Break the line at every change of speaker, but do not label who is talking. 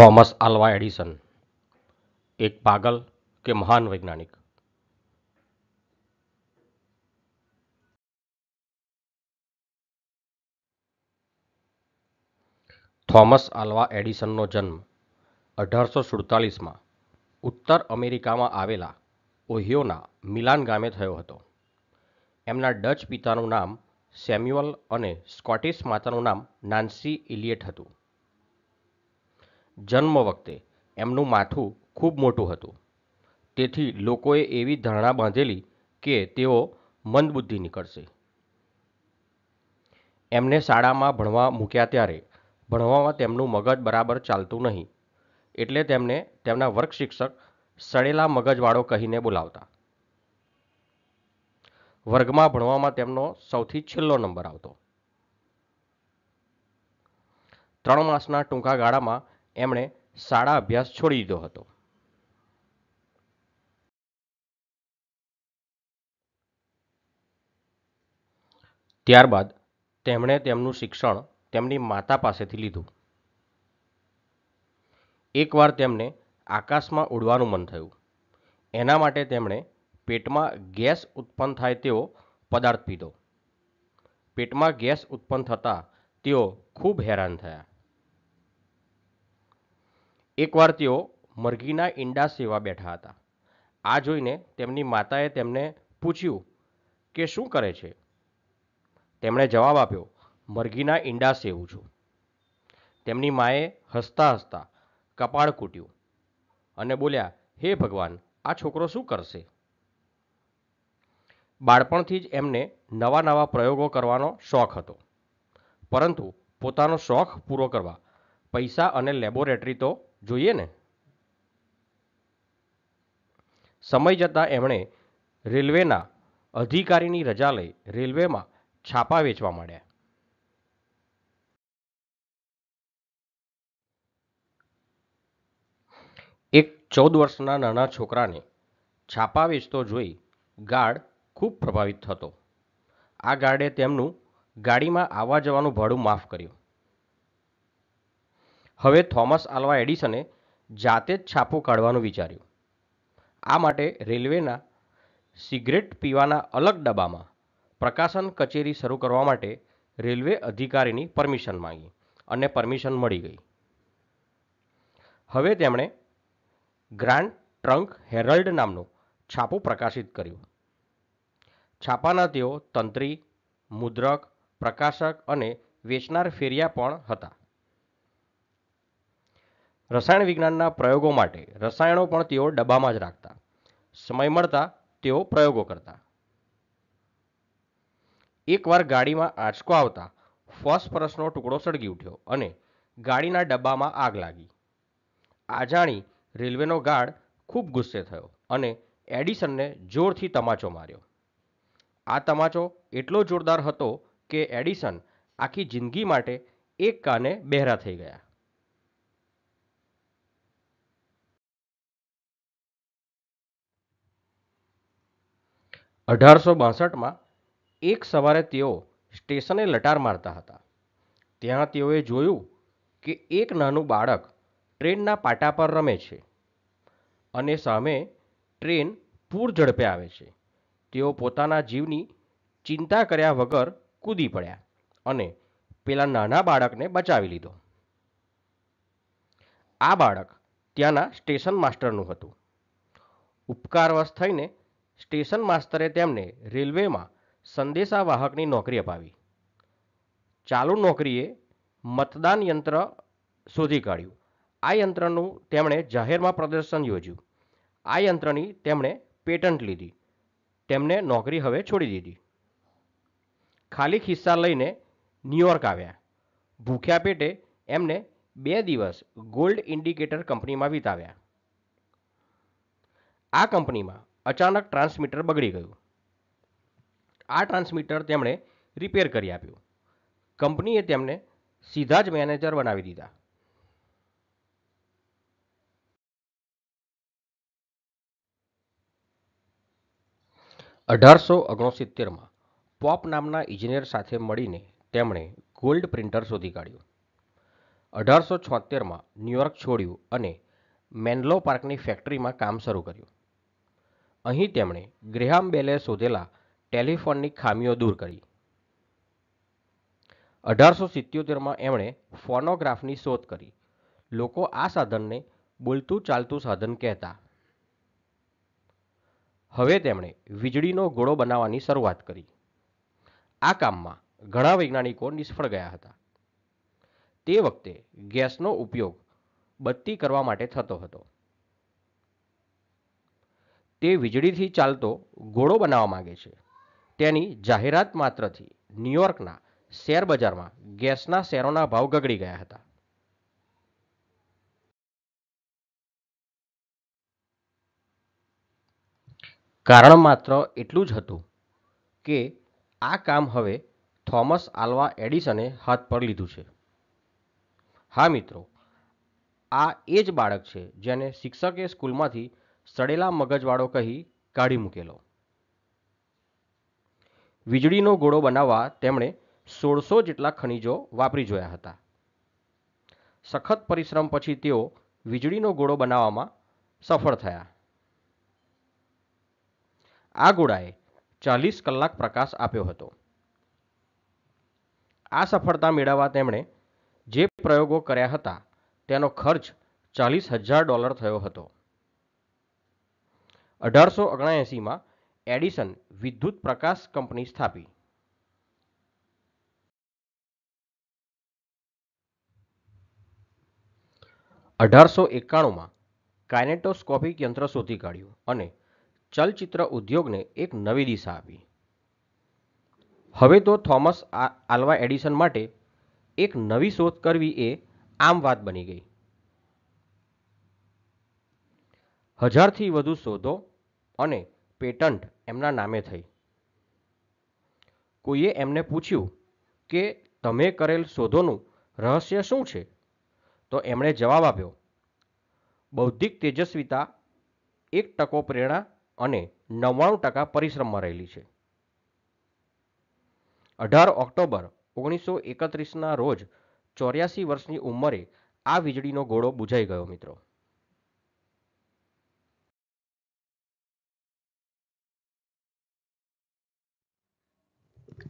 Thomas Alva Edison એક પાગલ કે મહાન વૈજ્ઞાનિક થોમસ આલ્વા એડિસનનો જન્મ અઢારસો સુડતાલીસમાં ઉત્તર અમેરિકામાં આવેલા ઓહિયોના મિલાન ગામે થયો હતો એમના ડચ પિતાનું નામ સેમ્યુઅલ અને સ્કોટિશ માતાનું નામ નાન્સી ઇલિયટ હતું જન્મ વખતે એમનું માથું ખૂબ મોટું હતું તેથી લોકોએ એવી ધારણા બાંધેલી કે તેઓ મંદબુદ્ધિ નીકળશે એમને શાળામાં ભણવા મૂક્યા ત્યારે ભણવામાં તેમનું મગજ બરાબર ચાલતું નહીં એટલે તેમને તેમના વર્ગ શિક્ષક સડેલા મગજવાળો કહીને બોલાવતા વર્ગમાં ભણવામાં તેમનો સૌથી છેલ્લો નંબર આવતો ત્રણ માસના ટૂંકા ગાળામાં એમણે શાળા અભ્યાસ છોડી દીધો હતો ત્યારબાદ તેમણે તેમનું શિક્ષણ તેમની માતા પાસેથી લીધું એકવાર તેમને આકાશમાં ઉડવાનું મન થયું એના માટે તેમણે પેટમાં ગેસ ઉત્પન્ન થાય તેવો પદાર્થ પીધો પેટમાં ગેસ ઉત્પન્ન થતાં તેઓ ખૂબ હેરાન થયા એકવાર તેઓ મરઘીના ઈંડા સેવા બેઠા હતા આ જોઈને તેમની માતાએ તેમને પૂછ્યું કે શું કરે છે તેમણે જવાબ આપ્યો મરઘીના ઈંડા સેવું છું તેમની માએ હસતા હસતા કપાળ કૂટ્યું અને બોલ્યા હે ભગવાન આ છોકરો શું કરશે બાળપણથી જ એમને નવા નવા પ્રયોગો કરવાનો શોખ હતો પરંતુ પોતાનો શોખ પૂરો કરવા પૈસા અને લેબોરેટરી તો જોઈએ ને સમય જતાં એમણે રેલવેના અધિકારીની રજા લઈ રેલવેમાં છાપા વેચવા માંડ્યા એક ચૌદ વર્ષના નાના છોકરાને છાપા વેચતો જોઈ ગાર્ડ ખૂબ પ્રભાવિત થતો આ ગાર્ડે તેમનું ગાડીમાં આવવા જવાનું ભાડું માફ કર્યું હવે થોમસ આલ્વા એડિસને જાતે જ છાપું કાઢવાનું વિચાર્યું આ માટે રેલવેના સિગરેટ પીવાના અલગ ડબ્બામાં પ્રકાશન કચેરી શરૂ કરવા માટે રેલવે અધિકારીની પરમિશન માંગી અને પરમિશન મળી ગઈ હવે તેમણે ગ્રાન્ડ ટ્રંક હેરલ્ડ નામનું છાપું પ્રકાશિત કર્યું છાપાના તેઓ તંત્રી મુદ્રક પ્રકાશક અને વેચનાર ફેરિયા પણ હતા રસાયણ વિજ્ઞાનના પ્રયોગો માટે રસાયણો પણ તેઓ ડબ્બામાં જ રાખતા સમય મળતા તેઓ પ્રયોગો કરતા એકવાર ગાડીમાં આંચકો આવતા ફોસ્ફરસનો ટુકડો સળગી ઉઠ્યો અને ગાડીના ડબ્બામાં આગ લાગી આ જાણી રેલવેનો ગાર્ડ ખૂબ ગુસ્સે થયો અને એડિસનને જોરથી તમાચો માર્યો આ તમાચો એટલો જોરદાર હતો કે એડિસન આખી જિંદગી માટે એક કાને બહેરા થઈ ગયા અઢારસો બાસઠમાં એક સવારે તેઓ સ્ટેશને લટાર મારતા હતા ત્યાં તેઓએ જોયું કે એક નાનું બાળક ટ્રેનના પાટા પર રમે છે અને સામે ટ્રેન પૂર ઝડપે આવે છે તેઓ પોતાના જીવની ચિંતા કર્યા વગર કૂદી પડ્યા અને પેલા નાના બાળકને બચાવી લીધો આ બાળક ત્યાંના સ્ટેશન માસ્ટરનું હતું ઉપકારવશ થઈને સ્ટેશન માસ્તરે તેમને રેલવેમાં સંદેશાવાહકની નોકરી અપાવી ચાલુ નોકરીએ મતદાન યંત્ર શોધી કાઢ્યું આ યંત્રનું તેમણે જાહેરમાં પ્રદર્શન યોજ્યું આ યંત્રની તેમણે પેટન્ટ લીધી તેમને નોકરી હવે છોડી દીધી ખાલી ખિસ્સા લઈને ન્યુયોર્ક આવ્યા ભૂખ્યા પેટે એમને બે દિવસ ગોલ્ડ ઇન્ડિકેટર કંપનીમાં વિતાવ્યા આ કંપનીમાં અચાનક ટ્રાન્સમીટર બગડી ગયું આ ટ્રાન્સમીટર તેમણે રિપેર કરી આપ્યું કંપનીએ તેમને સીધા જ મેનેજર બનાવી દીધા અઢારસો ઓગણસિત્તેરમાં પોપ નામના ઇજનેર સાથે મળીને તેમણે ગોલ્ડ પ્રિન્ટર શોધી કાઢ્યું અઢારસો છોતેરમાં ન્યૂયોર્ક છોડ્યું અને મેનલો પાર્કની ફેક્ટરીમાં કામ શરૂ કર્યું અહીં તેમણે ગ્રેહામ બેલે શોધેલા ટેલિફોનની ખામીઓ દૂર કરી અઢારસો સિત્યોતેરમાં એમણે ફોનોગ્રાફની શોધ કરી લોકો આ સાધનને બોલતું ચાલતું સાધન કહેતા હવે તેમણે વીજળીનો ગોળો બનાવવાની શરૂઆત કરી આ કામમાં ઘણા વૈજ્ઞાનિકો નિષ્ફળ ગયા હતા તે વખતે ગેસનો ઉપયોગ બત્તી કરવા માટે થતો હતો તે વીજળીથી ચાલતો ગોળો બનાવવા માગે છે તેની જાહેરાત માત્રથી ન્યુયોર્કના શેર બજારમાં ગેસના શેરોના ભાવ ગગડી ગયા હતા કારણ માત્ર એટલું જ હતું કે આ કામ હવે થોમસ આલ્વા એડિસને હાથ પર લીધું છે હા મિત્રો આ એ જ બાળક છે જેને શિક્ષકે સ્કૂલમાંથી સડેલા મગજવાળો કહી કાઢી મૂકેલો વીજળીનો ગોળો બનાવવા તેમણે સોળસો જેટલા ખનિજો વાપરી જોયા હતા સખત પરિશ્રમ પછી તેઓ વીજળીનો ગોળો બનાવવામાં સફળ થયા આ ગોળાએ ચાલીસ કલાક પ્રકાશ આપ્યો હતો આ સફળતા મેળવવા તેમણે જે પ્રયોગો કર્યા હતા તેનો ખર્ચ ચાલીસ હજાર ડોલર થયો હતો અઢારસો ઓગણએંસીમાં એડિસન વિદ્યુત પ્રકાશ કંપની સ્થાપી અઢારસો એકાણુંમાં કાઇનેટોસ્કોપિક યંત્ર શોધી કાઢ્યું અને ચલચિત્ર ઉદ્યોગને એક નવી દિશા આપી હવે તો થોમસ આલ્વા એડિસન માટે એક નવી શોધ કરવી એ આમ વાત બની ગઈ હજારથી વધુ શોધો અને પેટન્ટ એમના નામે થઈ કોઈએ એમને પૂછ્યું કે તમે કરેલ શોધોનું રહસ્ય શું છે તો એમણે જવાબ આપ્યો બૌદ્ધિક તેજસ્વીતા એક ટકો પ્રેરણા અને નવ્વાણું ટકા પરિશ્રમમાં રહેલી છે અઢાર ઓક્ટોબર ઓગણીસો એકત્રીસના રોજ ચોર્યાસી વર્ષની ઉંમરે આ વીજળીનો ગોળો બુઝાઈ ગયો મિત્રો